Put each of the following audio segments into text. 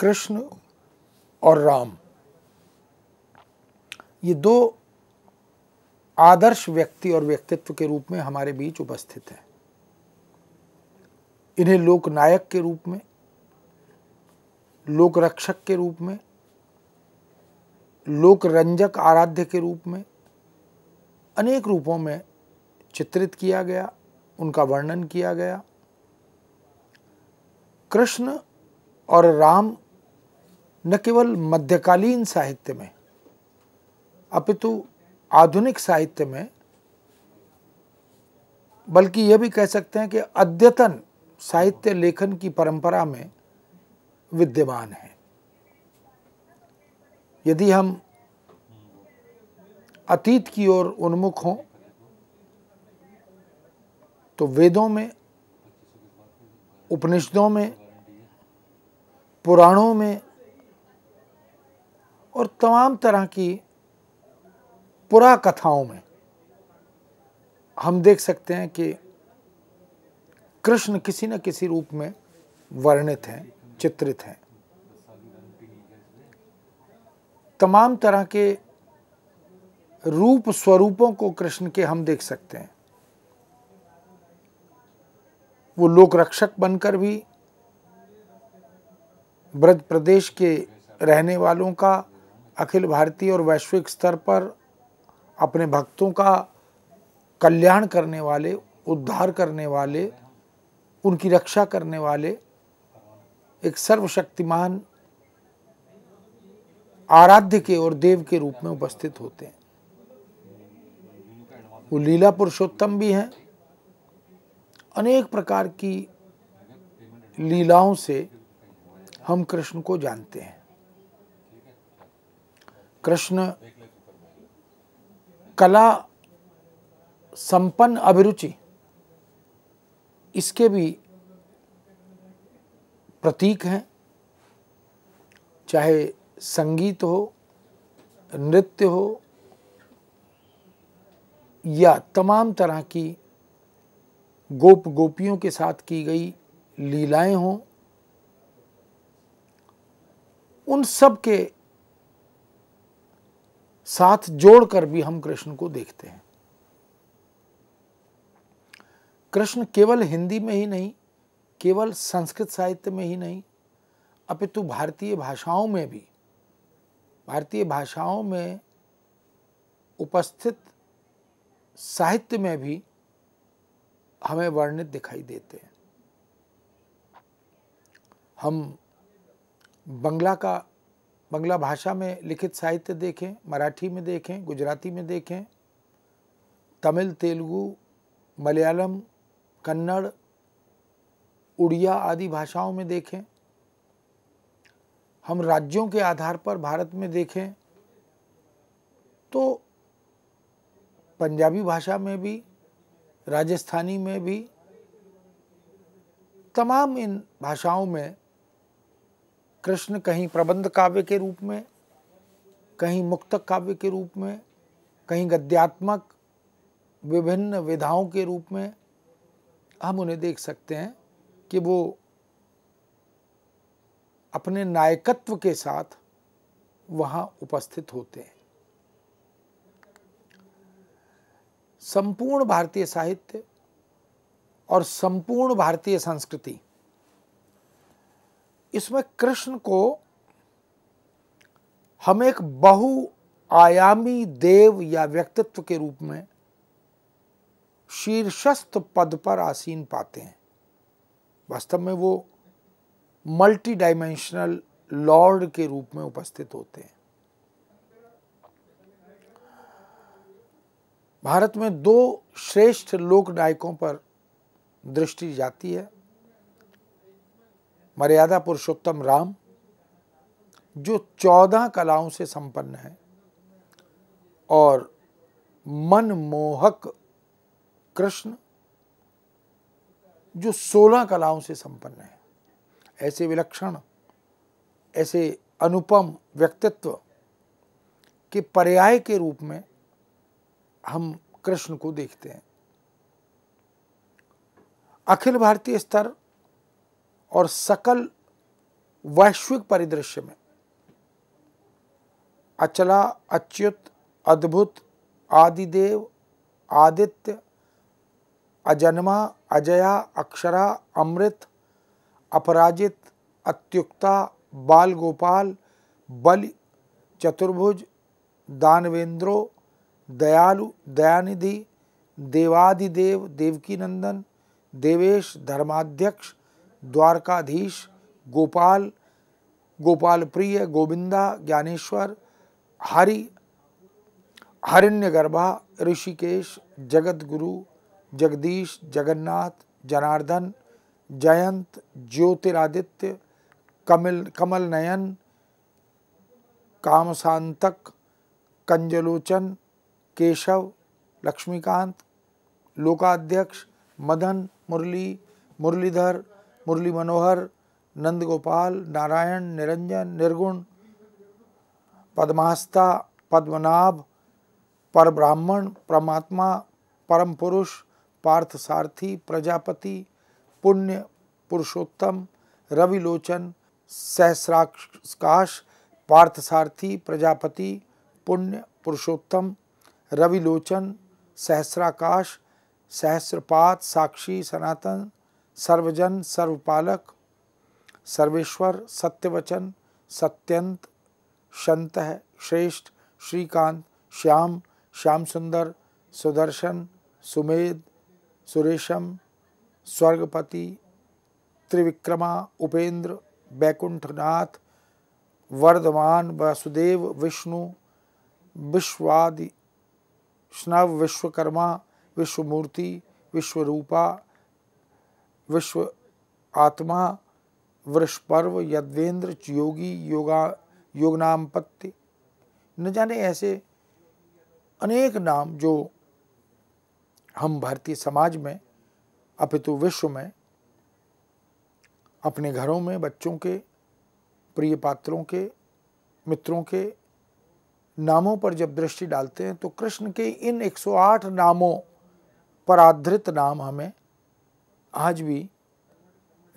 कृष्ण और राम ये दो आदर्श व्यक्ति और व्यक्तित्व के रूप में हमारे बीच उपस्थित हैं इन्हें लोकनायक के रूप में लोक रक्षक के रूप में लोक रंजक आराध्य के रूप में अनेक रूपों में चित्रित किया गया उनका वर्णन किया गया कृष्ण और राम न केवल मध्यकालीन साहित्य में अपितु आधुनिक साहित्य में बल्कि यह भी कह सकते हैं कि अद्यतन साहित्य लेखन की परंपरा में विद्यमान है यदि हम अतीत की ओर उन्मुख हों तो वेदों में उपनिषदों में पुराणों में और तमाम तरह की पुरा कथाओं में हम देख सकते हैं कि कृष्ण किसी न किसी रूप में वर्णित हैं चित्रित हैं तमाम तरह के रूप स्वरूपों को कृष्ण के हम देख सकते हैं वो लोक रक्षक बनकर भी ब्रज प्रदेश के रहने वालों का अखिल भारतीय और वैश्विक स्तर पर अपने भक्तों का कल्याण करने वाले उद्धार करने वाले उनकी रक्षा करने वाले एक सर्वशक्तिमान आराध्य के और देव के रूप में उपस्थित होते हैं वो लीला पुरुषोत्तम भी हैं अनेक प्रकार की लीलाओं से हम कृष्ण को जानते हैं कृष्ण कला संपन्न अभिरुचि इसके भी प्रतीक हैं चाहे संगीत हो नृत्य हो या तमाम तरह की गोप गोपियों के साथ की गई लीलाएं हों उन सब के साथ जोड़कर भी हम कृष्ण को देखते हैं कृष्ण केवल हिंदी में ही नहीं केवल संस्कृत साहित्य में ही नहीं अपितु भारतीय भाषाओं में भी भारतीय भाषाओं में उपस्थित साहित्य में भी हमें वर्णित दिखाई देते हैं हम बंगला का बंगला भाषा में लिखित साहित्य देखें मराठी में देखें गुजराती में देखें तमिल तेलुगु मलयालम कन्नड़ उड़िया आदि भाषाओं में देखें हम राज्यों के आधार पर भारत में देखें तो पंजाबी भाषा में भी राजस्थानी में भी तमाम इन भाषाओं में कृष्ण कहीं प्रबंध काव्य के रूप में कहीं मुक्तक काव्य के रूप में कहीं गद्यात्मक विभिन्न विधाओं के रूप में हम उन्हें देख सकते हैं कि वो अपने नायकत्व के साथ वहाँ उपस्थित होते हैं संपूर्ण भारतीय साहित्य और संपूर्ण भारतीय संस्कृति इसमें कृष्ण को हम एक बहुआयामी देव या व्यक्तित्व के रूप में शीर्षस्थ पद पर आसीन पाते हैं वास्तव में वो मल्टी डायमेंशनल लॉर्ड के रूप में उपस्थित होते हैं भारत में दो श्रेष्ठ लोक नायकों पर दृष्टि जाती है मर्यादा पुरुषोत्तम राम जो चौदह कलाओं से संपन्न है और मनमोहक कृष्ण जो सोलह कलाओं से संपन्न है ऐसे विलक्षण ऐसे अनुपम व्यक्तित्व के पर्याय के रूप में हम कृष्ण को देखते हैं अखिल भारतीय स्तर और सकल वैश्विक परिदृश्य में अचला अच्युत अद्भुत आदिदेव आदित्य अजन्मा अजया अक्षरा अमृत अपराजित अत्युक्ता बाल गोपाल बल चतुर्भुज दानवेंद्रो दयालु दयानिधि देवादिदेव देवकीनंदन देवेश धर्माध्यक्ष द्वारकाधीश गोपाल गोपाल प्रिय गोविंदा ज्ञानेश्वर हरि हरिण्य गर्भा ऋषिकेश जगत गुरु जगदीश जगन्नाथ जनार्दन जयंत ज्योतिरादित्य कमल कमल नयन कामसांतक कंजलोचन केशव लक्ष्मीकांत लोकाध्यक्ष मदन मुरली मुरलीधर मुरली मनोहर नंद गोपाल नारायण निरंजन निर्गुण पद्मास्ता पद्मनाभ पर ब्राह्मण परमात्मा परम पुरुष पार्थ सारथी प्रजापति पुण्य पुरुषोत्तम रविलोचन सहस्राकाश पार्थ सारथी प्रजापति पुण्य पुरुषोत्तम रविलोचन सहस्राकाश सहस्रपात साक्षी सनातन सर्वजन सर्वपालक सर्वेश्वर सत्यवचन सत्यंत शंत है श्रेष्ठ श्रीकांत श्याम श्याम सुंदर सुदर्शन सुमेध सुरेशम स्वर्गपति त्रिविक्रमा उपेंद्र बैकुंठनाथ वर्धमान वासुदेव विष्णु विश्वादि स्नव विश्वकर्मा विश्वमूर्ति विश्वरूपा विश्व आत्मा वृष पर्व यद्वेंद्र योगी योगा पत्य न जाने ऐसे अनेक नाम जो हम भारतीय समाज में अपितु विश्व में अपने घरों में बच्चों के प्रिय पात्रों के मित्रों के नामों पर जब दृष्टि डालते हैं तो कृष्ण के इन 108 नामों पर आधृत नाम हमें आज भी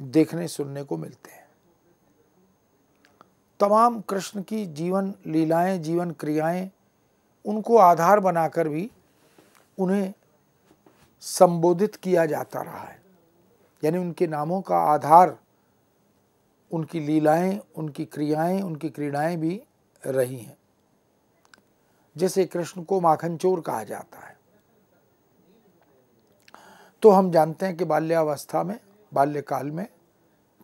देखने सुनने को मिलते हैं तमाम कृष्ण की जीवन लीलाएं जीवन क्रियाएं उनको आधार बनाकर भी उन्हें संबोधित किया जाता रहा है यानी उनके नामों का आधार उनकी लीलाएं उनकी क्रियाएं उनकी क्रीड़ाएं भी रही हैं जैसे कृष्ण को माखन चोर कहा जाता है तो हम जानते हैं कि बाल्यावस्था में बाल्यकाल में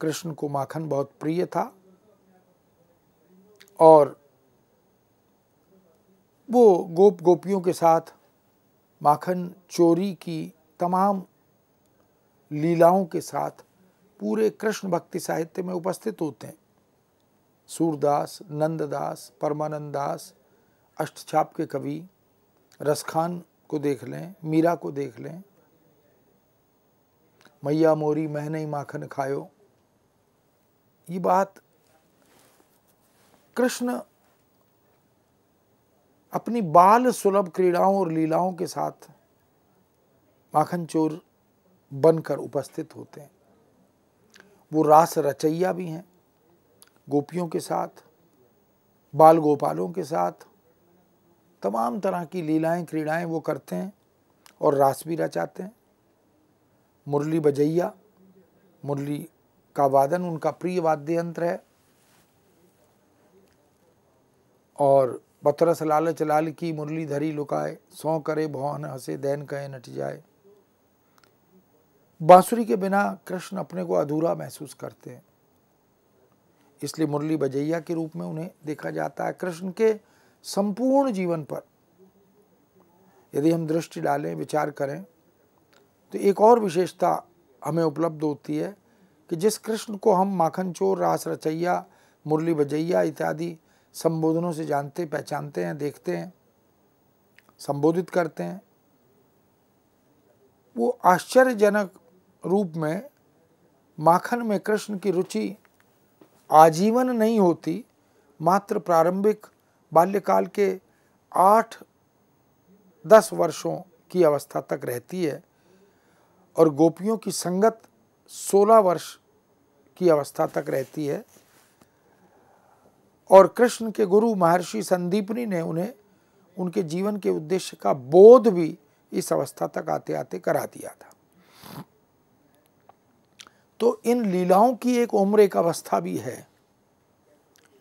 कृष्ण को माखन बहुत प्रिय था और वो गोप गोपियों के साथ माखन चोरी की तमाम लीलाओं के साथ पूरे कृष्ण भक्ति साहित्य में उपस्थित होते हैं सूरदास नंददास परमानंद दास अष्टछाप के कवि रसखान को देख लें मीरा को देख लें मैया मोरी मैं नहीं माखन खायो ये बात कृष्ण अपनी बाल सुलभ क्रीड़ाओं और लीलाओं के साथ माखन चोर बनकर उपस्थित होते हैं वो रास रचैया भी हैं गोपियों के साथ बाल गोपालों के साथ तमाम तरह की लीलाएं क्रीड़ाएं वो करते हैं और रास भी रचाते हैं मुरली बजैया मुरली का वादन उनका प्रिय वाद्य यंत्र है और बथरस लाल चलाल की मुरली धरी लुकाए सौ करे भवन हंसे दैन कहे नट जाए बांसुरी के बिना कृष्ण अपने को अधूरा महसूस करते हैं इसलिए मुरली बजैया के रूप में उन्हें देखा जाता है कृष्ण के संपूर्ण जीवन पर यदि हम दृष्टि डालें विचार करें तो एक और विशेषता हमें उपलब्ध होती है कि जिस कृष्ण को हम माखन चोर रास रचैया मुरली बजैया इत्यादि संबोधनों से जानते पहचानते हैं देखते हैं संबोधित करते हैं वो आश्चर्यजनक रूप में माखन में कृष्ण की रुचि आजीवन नहीं होती मात्र प्रारंभिक बाल्यकाल के आठ दस वर्षों की अवस्था तक रहती है और गोपियों की संगत 16 वर्ष की अवस्था तक रहती है और कृष्ण के गुरु महर्षि संदीपनी ने उन्हें उनके जीवन के उद्देश्य का बोध भी इस अवस्था तक आते आते करा दिया था तो इन लीलाओं की एक उम्र एक अवस्था भी है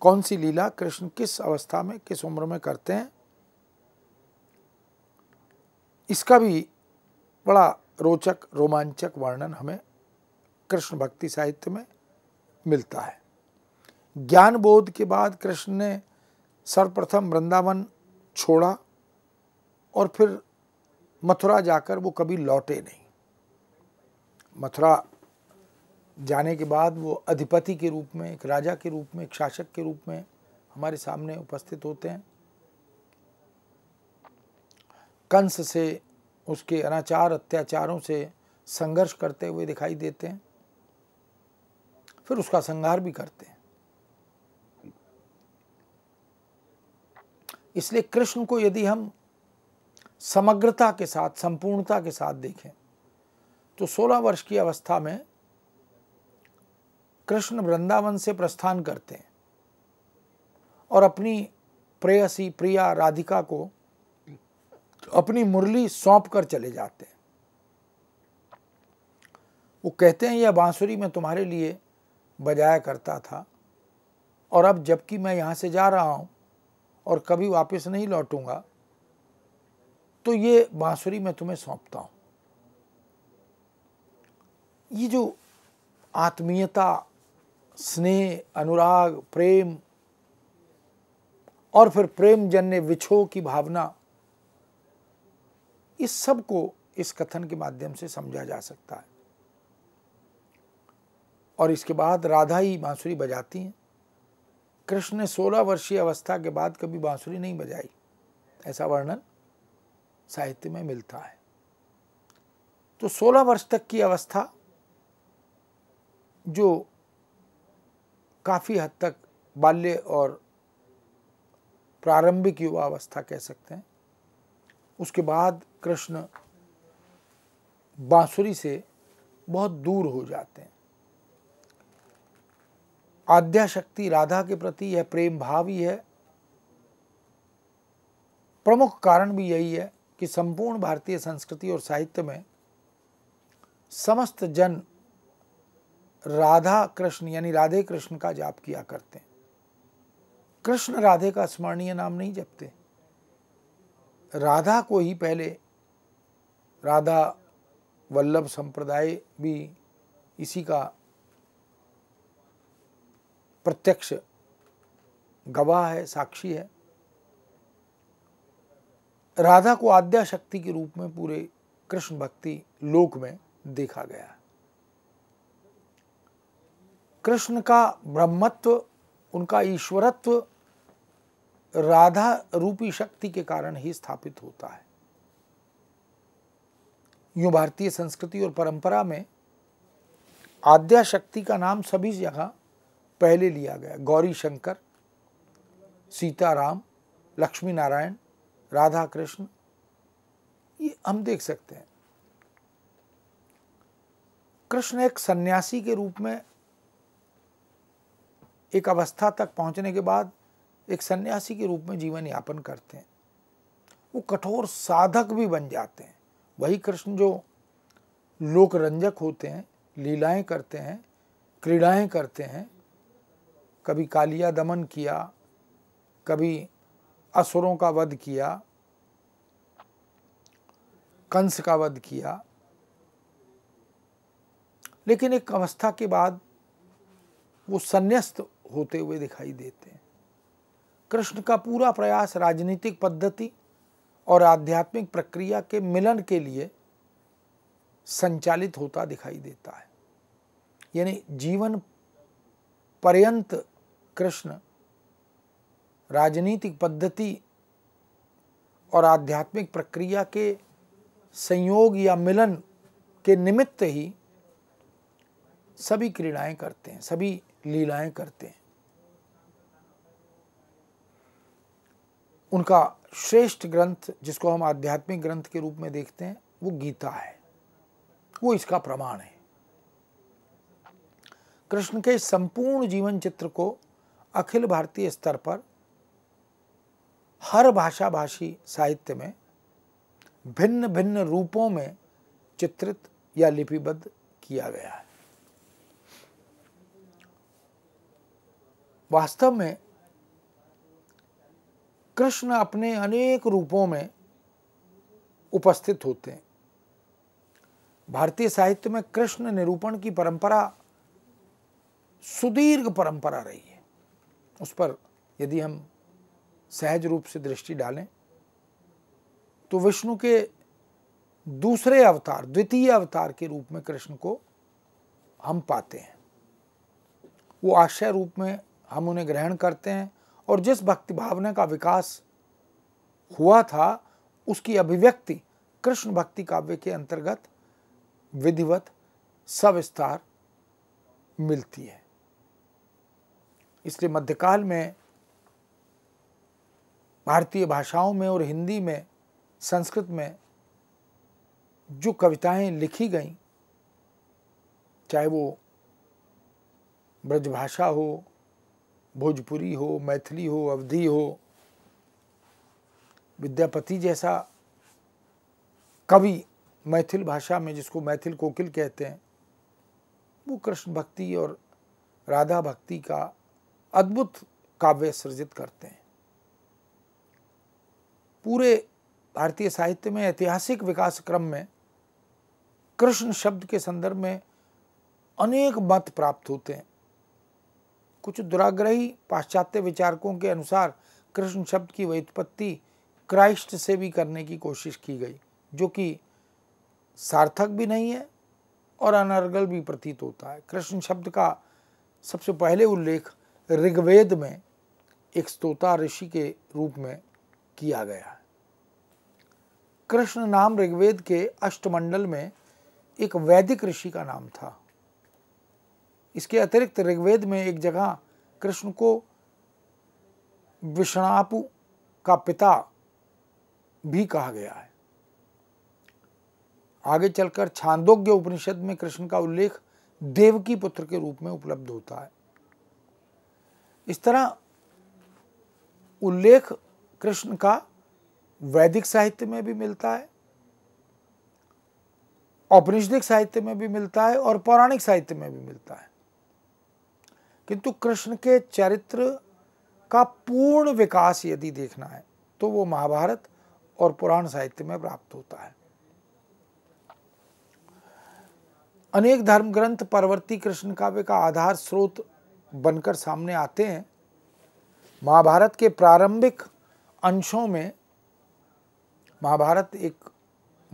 कौन सी लीला कृष्ण किस अवस्था में किस उम्र में करते हैं इसका भी बड़ा रोचक रोमांचक वर्णन हमें कृष्ण भक्ति साहित्य में मिलता है ज्ञान बोध के बाद कृष्ण ने सर्वप्रथम वृंदावन छोड़ा और फिर मथुरा जाकर वो कभी लौटे नहीं मथुरा जाने के बाद वो अधिपति के रूप में एक राजा के रूप में एक शासक के रूप में हमारे सामने उपस्थित होते हैं कंस से उसके अनाचार अत्याचारों से संघर्ष करते हुए दिखाई देते हैं फिर उसका संहार भी करते हैं इसलिए कृष्ण को यदि हम समग्रता के साथ संपूर्णता के साथ देखें तो 16 वर्ष की अवस्था में कृष्ण वृंदावन से प्रस्थान करते हैं और अपनी प्रेयसी प्रिया राधिका को अपनी मुरली सौंप कर चले जाते हैं वो कहते हैं यह बांसुरी मैं तुम्हारे लिए बजाया करता था और अब जबकि मैं यहाँ से जा रहा हूँ और कभी वापस नहीं लौटूंगा तो ये बांसुरी मैं तुम्हें सौंपता हूँ ये जो आत्मीयता स्नेह अनुराग प्रेम और फिर प्रेम जन्य विछोह की भावना इस सब को इस कथन के माध्यम से समझा जा सकता है और इसके बाद राधा ही बांसुरी बजाती हैं कृष्ण ने सोलह वर्षीय अवस्था के बाद कभी बांसुरी नहीं बजाई ऐसा वर्णन साहित्य में मिलता है तो सोलह वर्ष तक की अवस्था जो काफ़ी हद तक बाल्य और प्रारंभिक युवा अवस्था कह सकते हैं उसके बाद कृष्ण बांसुरी से बहुत दूर हो जाते हैं आद्या शक्ति राधा के प्रति यह प्रेम भाव ही है प्रमुख कारण भी यही है कि संपूर्ण भारतीय संस्कृति और साहित्य में समस्त जन राधा कृष्ण यानी राधे कृष्ण का जाप किया करते हैं कृष्ण राधे का स्मरणीय नाम नहीं जपते राधा को ही पहले राधा वल्लभ संप्रदाय भी इसी का प्रत्यक्ष गवाह है साक्षी है राधा को आद्या शक्ति के रूप में पूरे कृष्ण भक्ति लोक में देखा गया है कृष्ण का ब्रह्मत्व उनका ईश्वरत्व राधा रूपी शक्ति के कारण ही स्थापित होता है यूं भारतीय संस्कृति और परंपरा में आद्या शक्ति का नाम सभी जगह पहले लिया गया गौरी शंकर सीताराम लक्ष्मी नारायण राधा कृष्ण ये हम देख सकते हैं कृष्ण एक सन्यासी के रूप में एक अवस्था तक पहुंचने के बाद एक सन्यासी के रूप में जीवन यापन करते हैं वो कठोर साधक भी बन जाते हैं वही कृष्ण जो लोक रंजक होते हैं लीलाएं करते हैं क्रीड़ाएं करते हैं कभी कालिया दमन किया कभी असुरों का वध किया कंस का वध किया लेकिन एक अवस्था के बाद वो संन्यास्त होते हुए दिखाई देते हैं कृष्ण का पूरा प्रयास राजनीतिक पद्धति और आध्यात्मिक प्रक्रिया के मिलन के लिए संचालित होता दिखाई देता है यानी जीवन पर्यंत कृष्ण राजनीतिक पद्धति और आध्यात्मिक प्रक्रिया के संयोग या मिलन के निमित्त ही सभी क्रीड़ाएं करते हैं सभी लीलाएं करते हैं उनका श्रेष्ठ ग्रंथ जिसको हम आध्यात्मिक ग्रंथ के रूप में देखते हैं वो गीता है वो इसका प्रमाण है कृष्ण के संपूर्ण जीवन चित्र को अखिल भारतीय स्तर पर हर भाषा भाषी साहित्य में भिन्न भिन्न रूपों में चित्रित या लिपिबद्ध किया गया है वास्तव में कृष्ण अपने अनेक रूपों में उपस्थित होते हैं भारतीय साहित्य में कृष्ण निरूपण की परंपरा सुदीर्घ परंपरा रही है उस पर यदि हम सहज रूप से दृष्टि डालें तो विष्णु के दूसरे अवतार द्वितीय अवतार के रूप में कृष्ण को हम पाते हैं वो आशय रूप में हम उन्हें ग्रहण करते हैं और जिस भक्ति भावना का विकास हुआ था उसकी अभिव्यक्ति कृष्ण भक्ति काव्य के अंतर्गत विधिवत सविस्तार मिलती है इसलिए मध्यकाल में भारतीय भाषाओं में और हिंदी में संस्कृत में जो कविताएं लिखी गईं चाहे वो ब्रजभाषा हो भोजपुरी हो मैथिली हो अवधि हो विद्यापति जैसा कवि मैथिल भाषा में जिसको मैथिल कोकिल कहते हैं वो कृष्ण भक्ति और राधा भक्ति का अद्भुत काव्य सृजित करते हैं पूरे भारतीय साहित्य में ऐतिहासिक विकास क्रम में कृष्ण शब्द के संदर्भ में अनेक मत प्राप्त होते हैं कुछ दुराग्रही पाश्चात्य विचारकों के अनुसार कृष्ण शब्द की व्युत्पत्ति क्राइस्ट से भी करने की कोशिश की गई जो कि सार्थक भी नहीं है और अनर्गल भी प्रतीत होता है कृष्ण शब्द का सबसे पहले उल्लेख ऋग्वेद में एक स्तोता ऋषि के रूप में किया गया है कृष्ण नाम ऋग्वेद के अष्टमंडल में एक वैदिक ऋषि का नाम था इसके अतिरिक्त ऋग्वेद में एक जगह कृष्ण को विष्णापु का पिता भी कहा गया है आगे चलकर छांदोग्य उपनिषद में कृष्ण का उल्लेख देव की पुत्र के रूप में उपलब्ध होता है इस तरह उल्लेख कृष्ण का वैदिक साहित्य में भी मिलता है औपनिषदिक साहित्य में भी मिलता है और पौराणिक साहित्य में भी मिलता है किंतु कृष्ण के चरित्र का पूर्ण विकास यदि देखना है तो वो महाभारत और पुराण साहित्य में प्राप्त होता है अनेक धर्म ग्रंथ परवर्ती कृष्ण काव्य का आधार स्रोत बनकर सामने आते हैं महाभारत के प्रारंभिक अंशों में महाभारत एक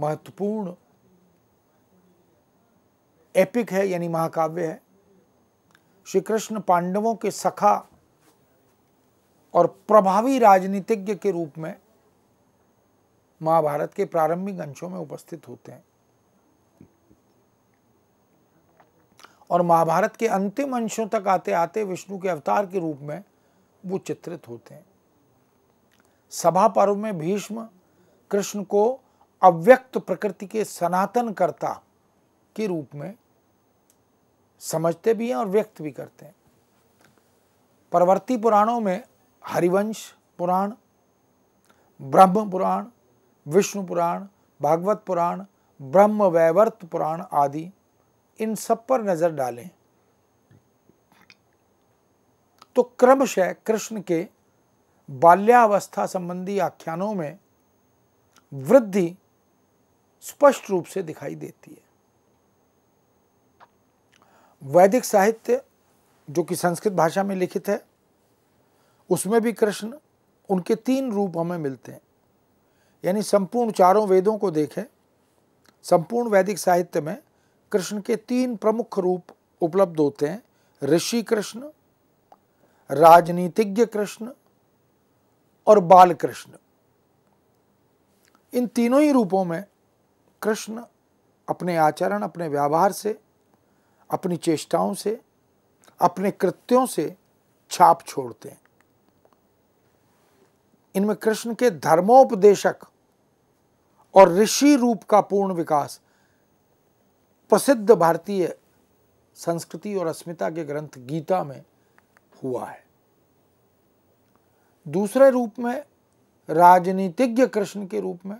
महत्वपूर्ण एपिक है यानी महाकाव्य है श्री कृष्ण पांडवों के सखा और प्रभावी राजनीतिज्ञ के रूप में महाभारत के प्रारंभिक अंशों में उपस्थित होते हैं और महाभारत के अंतिम अंशों तक आते आते विष्णु के अवतार के रूप में वो चित्रित होते हैं सभा पर्व में भीष्म कृष्ण को अव्यक्त प्रकृति के सनातन कर्ता के रूप में समझते भी हैं और व्यक्त भी करते हैं परवर्ती पुराणों में हरिवंश पुराण ब्रह्म पुराण विष्णु पुराण भागवत पुराण ब्रह्म वैवर्त पुराण आदि इन सब पर नज़र डालें तो क्रमशः कृष्ण के बाल्यावस्था संबंधी आख्यानों में वृद्धि स्पष्ट रूप से दिखाई देती है वैदिक साहित्य जो कि संस्कृत भाषा में लिखित है उसमें भी कृष्ण उनके तीन रूप हमें मिलते हैं यानी संपूर्ण चारों वेदों को देखें संपूर्ण वैदिक साहित्य में कृष्ण के तीन प्रमुख रूप उपलब्ध होते हैं ऋषि कृष्ण राजनीतिज्ञ कृष्ण और बाल कृष्ण इन तीनों ही रूपों में कृष्ण अपने आचरण अपने व्यवहार से अपनी चेष्टाओं से अपने कृत्यों से छाप छोड़ते हैं इनमें कृष्ण के धर्मोपदेशक और ऋषि रूप का पूर्ण विकास प्रसिद्ध भारतीय संस्कृति और अस्मिता के ग्रंथ गीता में हुआ है दूसरे रूप में राजनीतिज्ञ कृष्ण के रूप में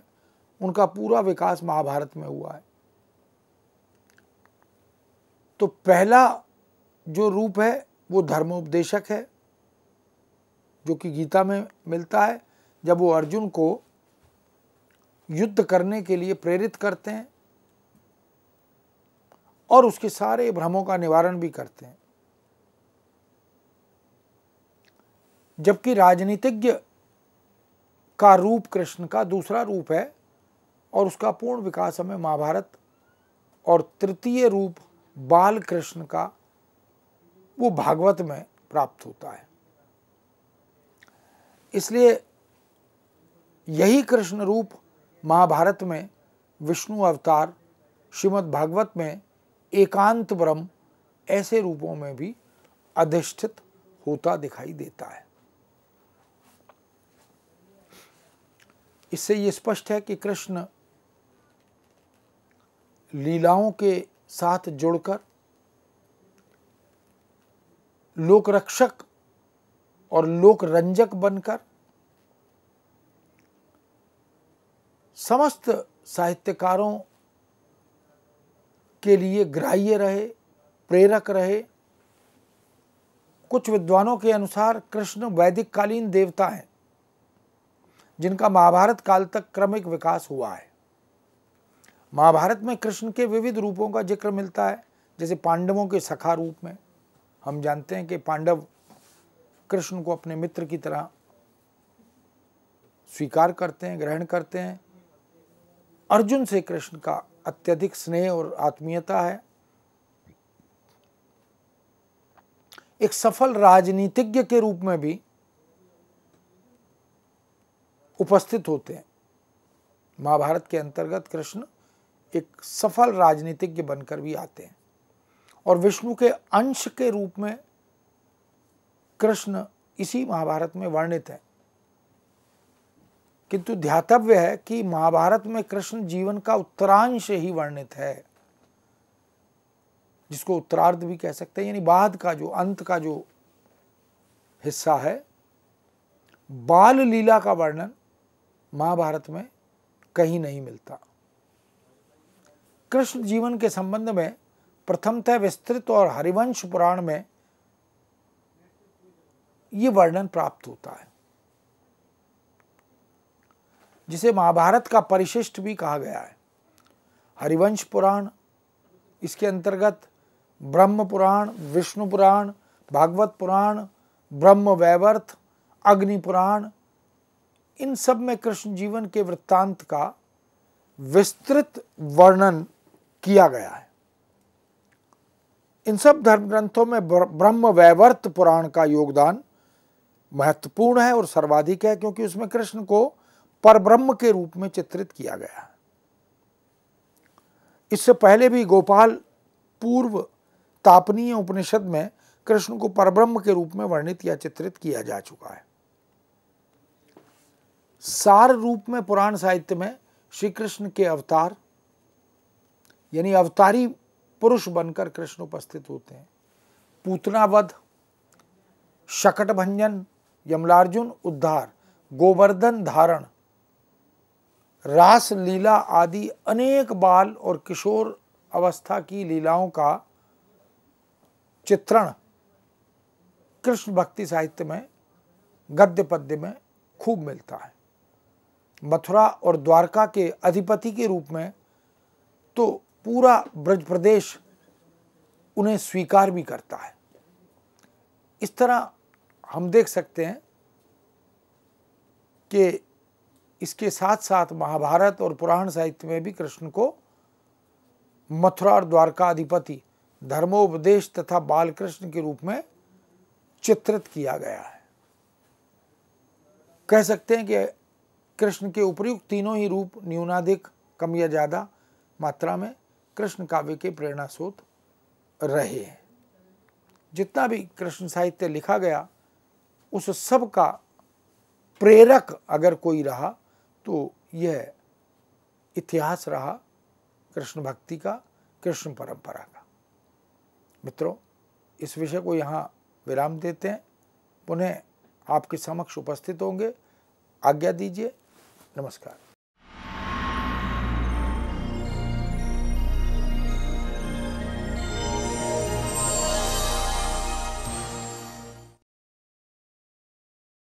उनका पूरा विकास महाभारत में हुआ है तो पहला जो रूप है वो धर्मोपदेशक है जो कि गीता में मिलता है जब वो अर्जुन को युद्ध करने के लिए प्रेरित करते हैं और उसके सारे भ्रमों का निवारण भी करते हैं जबकि राजनीतिज्ञ का रूप कृष्ण का दूसरा रूप है और उसका पूर्ण विकास हमें महाभारत और तृतीय रूप बाल कृष्ण का वो भागवत में प्राप्त होता है इसलिए यही कृष्ण रूप महाभारत में विष्णु अवतार श्रीमद् भागवत में एकांत ब्रह्म ऐसे रूपों में भी अधिष्ठित होता दिखाई देता है इससे ये स्पष्ट है कि कृष्ण लीलाओं के साथ जोड़कर लोक रक्षक और लोक रंजक बनकर समस्त साहित्यकारों के लिए ग्राह्य रहे प्रेरक रहे कुछ विद्वानों के अनुसार कृष्ण वैदिक कालीन देवता हैं जिनका महाभारत काल तक क्रमिक विकास हुआ है महाभारत में कृष्ण के विविध रूपों का जिक्र मिलता है जैसे पांडवों के सखा रूप में हम जानते हैं कि पांडव कृष्ण को अपने मित्र की तरह स्वीकार करते हैं ग्रहण करते हैं अर्जुन से कृष्ण का अत्यधिक स्नेह और आत्मीयता है एक सफल राजनीतिज्ञ के रूप में भी उपस्थित होते हैं महाभारत के अंतर्गत कृष्ण एक सफल राजनीतिज्ञ बनकर भी आते हैं और विष्णु के अंश के रूप में कृष्ण इसी महाभारत में वर्णित है किंतु ध्यातव्य है कि महाभारत में कृष्ण जीवन का उत्तरांश ही वर्णित है जिसको उत्तरार्ध भी कह सकते हैं यानी बाद का जो अंत का जो हिस्सा है बाल लीला का वर्णन महाभारत में कहीं नहीं मिलता कृष्ण जीवन के संबंध में प्रथमतः विस्तृत और हरिवंश पुराण में ये वर्णन प्राप्त होता है जिसे महाभारत का परिशिष्ट भी कहा गया है हरिवंश पुराण इसके अंतर्गत ब्रह्म पुराण विष्णु पुराण भागवत पुराण ब्रह्म वैवर्थ अग्नि पुराण इन सब में कृष्ण जीवन के वृत्तांत का विस्तृत वर्णन किया गया है इन सब धर्म ग्रंथों में ब्रह्म वैवर्त पुराण का योगदान महत्वपूर्ण है और सर्वाधिक है क्योंकि उसमें कृष्ण को परब्रह्म के रूप में चित्रित किया गया है इससे पहले भी गोपाल पूर्व तापनीय उपनिषद में कृष्ण को परब्रह्म के रूप में वर्णित या चित्रित किया जा चुका है सार रूप में पुराण साहित्य में श्री कृष्ण के अवतार यानी अवतारी पुरुष बनकर कृष्ण उपस्थित होते हैं पूतनावध शकट भंजन यमलार्जुन उद्धार गोवर्धन धारण रास लीला आदि अनेक बाल और किशोर अवस्था की लीलाओं का चित्रण कृष्ण भक्ति साहित्य में गद्य पद्य में खूब मिलता है मथुरा और द्वारका के अधिपति के रूप में तो पूरा ब्रज प्रदेश उन्हें स्वीकार भी करता है इस तरह हम देख सकते हैं कि इसके साथ साथ महाभारत और पुराण साहित्य में भी कृष्ण को मथुरा और द्वारका अधिपति धर्मोपदेश तथा बालकृष्ण के रूप में चित्रित किया गया है कह सकते हैं कि कृष्ण के उपयुक्त तीनों ही रूप न्यूनाधिक कम या ज़्यादा मात्रा में कृष्ण काव्य के प्रेरणा स्रोत रहे हैं जितना भी कृष्ण साहित्य लिखा गया उस सब का प्रेरक अगर कोई रहा तो यह इतिहास रहा कृष्ण भक्ति का कृष्ण परंपरा का मित्रों इस विषय को यहाँ विराम देते हैं पुनः आपके समक्ष उपस्थित होंगे आज्ञा दीजिए नमस्कार